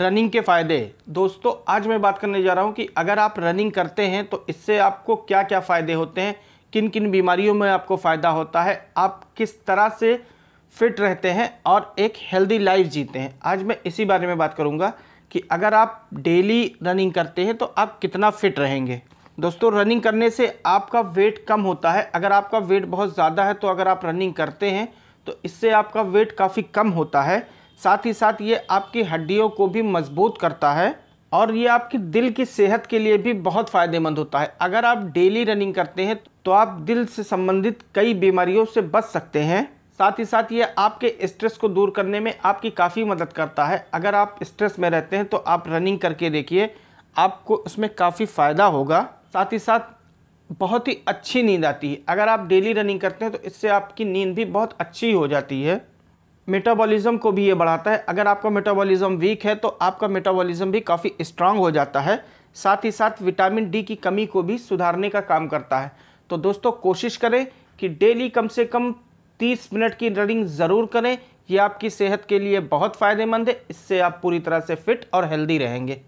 running के फ़ायदे दोस्तों आज मैं बात करने जा रहा हूँ कि अगर आप रनिंग करते हैं तो इससे आपको क्या क्या फ़ायदे होते हैं किन किन बीमारियों में आपको फ़ायदा होता है आप किस तरह से फिट रहते हैं और एक हेल्दी लाइफ जीते हैं आज मैं इसी बारे में बात करूँगा कि अगर आप डेली रनिंग करते हैं तो आप कितना फिट रहेंगे दोस्तों रनिंग करने से आपका वेट कम होता है अगर आपका वेट बहुत ज़्यादा है तो अगर आप रनिंग करते हैं तो इससे आपका वेट काफ़ी कम होता है साथ ही साथ ये आपकी हड्डियों को भी मजबूत करता है और ये आपकी दिल की सेहत के लिए भी बहुत फ़ायदेमंद होता है अगर आप डेली रनिंग करते हैं तो आप दिल से संबंधित कई बीमारियों से बच सकते हैं साथ ही साथ ये आपके स्ट्रेस को दूर करने में आपकी काफ़ी मदद करता है अगर आप स्ट्रेस में रहते हैं तो आप रनिंग करके देखिए आपको उसमें काफ़ी फ़ायदा होगा साथ ही साथ बहुत ही अच्छी नींद आती है अगर आप डेली रनिंग करते हैं तो इससे आपकी नींद भी बहुत अच्छी हो जाती है मेटाबॉलिज्म को भी ये बढ़ाता है अगर आपका मेटाबॉलिज्म वीक है तो आपका मेटाबॉलिज्म भी काफ़ी स्ट्रांग हो जाता है साथ ही साथ विटामिन डी की कमी को भी सुधारने का काम करता है तो दोस्तों कोशिश करें कि डेली कम से कम 30 मिनट की रनिंग ज़रूर करें यह आपकी सेहत के लिए बहुत फ़ायदेमंद है इससे आप पूरी तरह से फिट और हेल्दी रहेंगे